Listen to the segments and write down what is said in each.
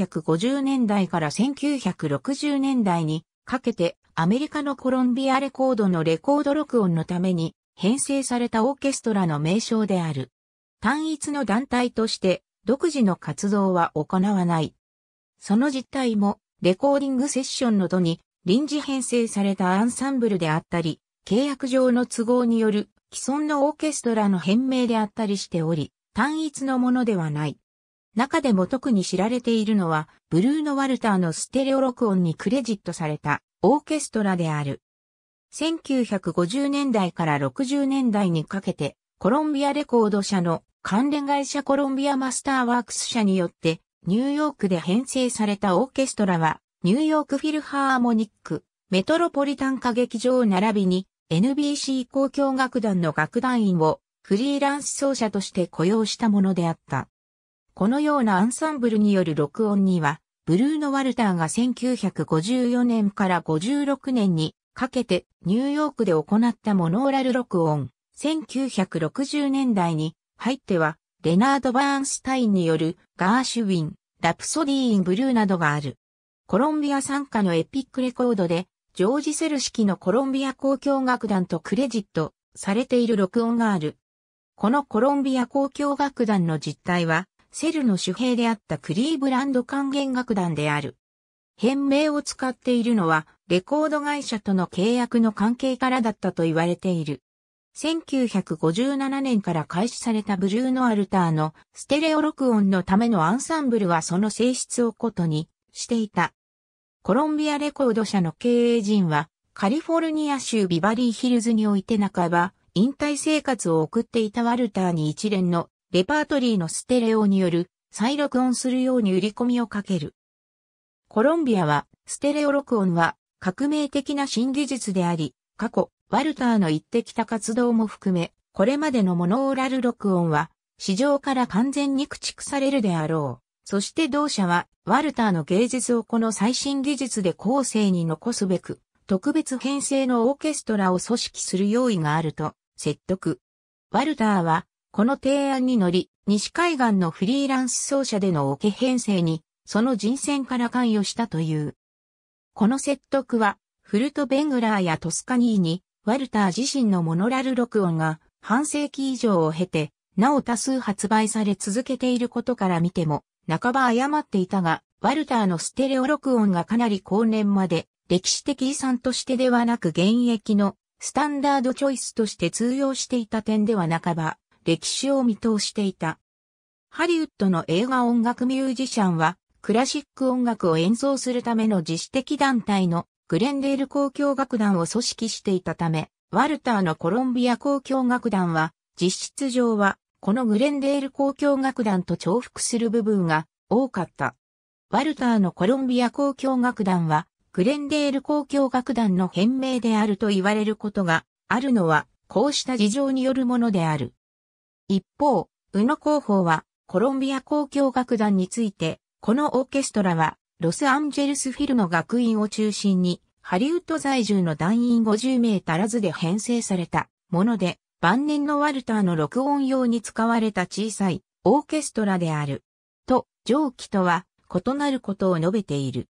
1950年代から1960年代にかけてアメリカのコロンビアレコードのレコード録音のために編成されたオーケストラの名称である。単一の団体として独自の活動は行わない。その実態もレコーディングセッションの度に臨時編成されたアンサンブルであったり、契約上の都合による既存のオーケストラの変名であったりしており、単一のものではない。中でも特に知られているのは、ブルーノ・ワルターのステレオ録音にクレジットされたオーケストラである。1950年代から60年代にかけて、コロンビアレコード社の関連会社コロンビアマスターワークス社によって、ニューヨークで編成されたオーケストラは、ニューヨークフィルハーモニック、メトロポリタン歌劇場並びに NBC 公共楽団の楽団員をフリーランス奏者として雇用したものであった。このようなアンサンブルによる録音には、ブルーノ・ワルターが1954年から56年にかけてニューヨークで行ったモノオラル録音、1960年代に入っては、レナード・バーンスタインによるガーシュウィン、ラプソディー・イン・ブルーなどがある。コロンビア参加のエピックレコードで、ジョージ・セル式のコロンビア交響楽団とクレジットされている録音がある。このコロンビア交響楽団の実態は、セルの主兵であったクリーブランド管弦楽団である。変名を使っているのは、レコード会社との契約の関係からだったと言われている。1957年から開始されたブルーノ・アルターのステレオ録音のためのアンサンブルはその性質をことにしていた。コロンビアレコード社の経営陣はカリフォルニア州ビバリーヒルズにおいて半ば引退生活を送っていたワルターに一連のレパートリーのステレオによる再録音するように売り込みをかける。コロンビアは、ステレオ録音は革命的な新技術であり、過去、ワルターの言ってきた活動も含め、これまでのモノオーラル録音は、市場から完全に駆逐されるであろう。そして同社は、ワルターの芸術をこの最新技術で後世に残すべく、特別編成のオーケストラを組織する用意があると、説得。ワルターは、この提案に乗り、西海岸のフリーランス奏者でのオケ編成に、その人選から関与したという。この説得は、フルト・ベングラーやトスカニーに、ワルター自身のモノラル録音が半世紀以上を経て、なお多数発売され続けていることから見ても、半ば誤っていたが、ワルターのステレオ録音がかなり後年まで、歴史的遺産としてではなく現役のスタンダードチョイスとして通用していた点では半ば歴史を見通していた。ハリウッドの映画音楽ミュージシャンは、クラシック音楽を演奏するための自主的団体のグレンデール交響楽団を組織していたため、ワルターのコロンビア交響楽団は、実質上は、このグレンデール交響楽団と重複する部分が多かった。ワルターのコロンビア交響楽団は、グレンデール交響楽団の変名であると言われることがあるのは、こうした事情によるものである。一方、宇野広報はコロンビア交響楽団について、このオーケストラはロスアンジェルスフィルの学院を中心に、ハリウッド在住の団員50名足らずで編成されたもので、晩年のワルターの録音用に使われた小さいオーケストラである。と、上記とは異なることを述べている。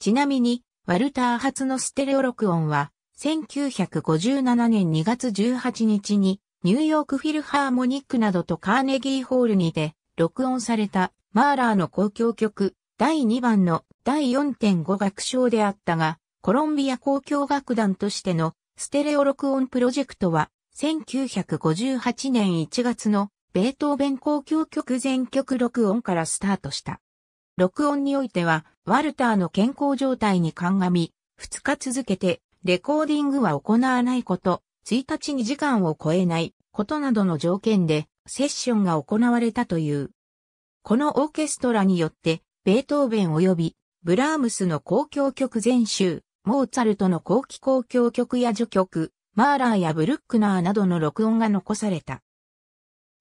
ちなみに、ワルター初のステレオ録音は、1957年2月18日にニューヨークフィルハーモニックなどとカーネギーホールにて録音されたマーラーの公共曲第2番の第4.5楽章であったが、コロンビア公共楽団としてのステレオ録音プロジェクトは1958年1月のベートーベン公共曲全曲録音からスタートした。録音においては、ワルターの健康状態に鑑み、2日続けてレコーディングは行わないこと1日に時間を超えないことなどの条件でセッションが行われたという。このオーケストラによって、ベートーベン及びブラームスの公共曲全集、モーツァルトの後期公共曲や序曲、マーラーやブルックナーなどの録音が残された。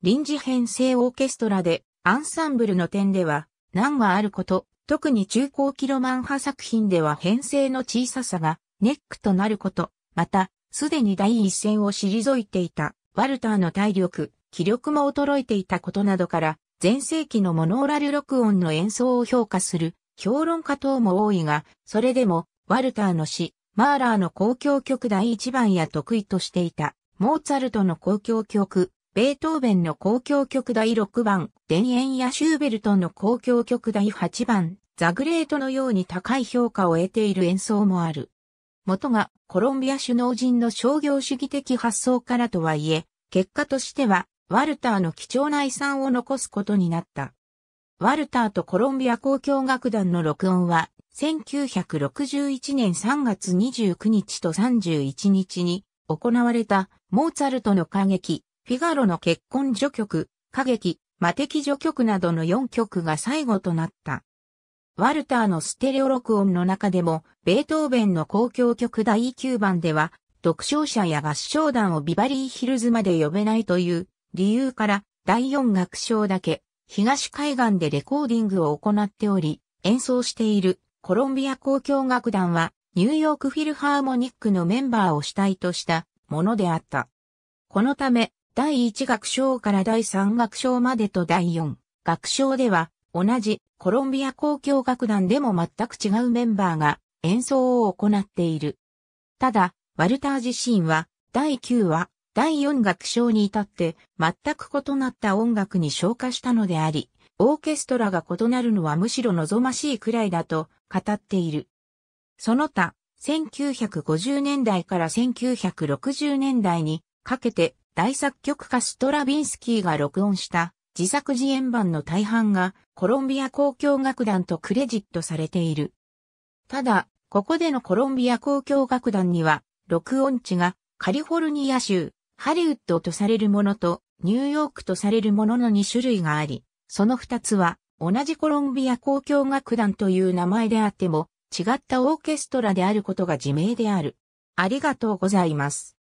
臨時編成オーケストラでアンサンブルの点では難があること、特に中高キロマン派作品では編成の小ささがネックとなること、またすでに第一線を退いていた、ワルターの体力、気力も衰えていたことなどから、前世紀のモノーラル録音の演奏を評価する評論家等も多いが、それでも、ワルターの詩、マーラーの交響曲第一番や得意としていた、モーツァルトの交響曲、ベートーベンの交響曲第6番、田園やシューベルトの交響曲第8番、ザグレートのように高い評価を得ている演奏もある。元がコロンビア首脳陣の商業主義的発想からとはいえ、結果としては、ワルターの貴重な遺産を残すことになった。ワルターとコロンビア交響楽団の録音は、1961年3月29日と31日に行われたモーツァルトの歌劇、フィガロの結婚序曲、歌劇、魔的序曲などの4曲が最後となった。ワルターのステレオ録音の中でも、ベートーベンの公共曲第9番では、独唱者や合唱団をビバリーヒルズまで呼べないという理由から、第4楽章だけ、東海岸でレコーディングを行っており、演奏しているコロンビア公共楽団は、ニューヨークフィルハーモニックのメンバーを主体としたものであった。このため、第1楽章から第3楽章までと第4楽章では、同じコロンビア交響楽団でも全く違うメンバーが演奏を行っている。ただ、ワルター自身は第9話、第4楽章に至って全く異なった音楽に昇華したのであり、オーケストラが異なるのはむしろ望ましいくらいだと語っている。その他、1950年代から1960年代にかけて大作曲家ストラビンスキーが録音した自作自演版の大半がコロンビア交響楽団とクレジットされている。ただ、ここでのコロンビア交響楽団には、録音地がカリフォルニア州、ハリウッドとされるものとニューヨークとされるものの2種類があり、その2つは同じコロンビア交響楽団という名前であっても違ったオーケストラであることが自明である。ありがとうございます。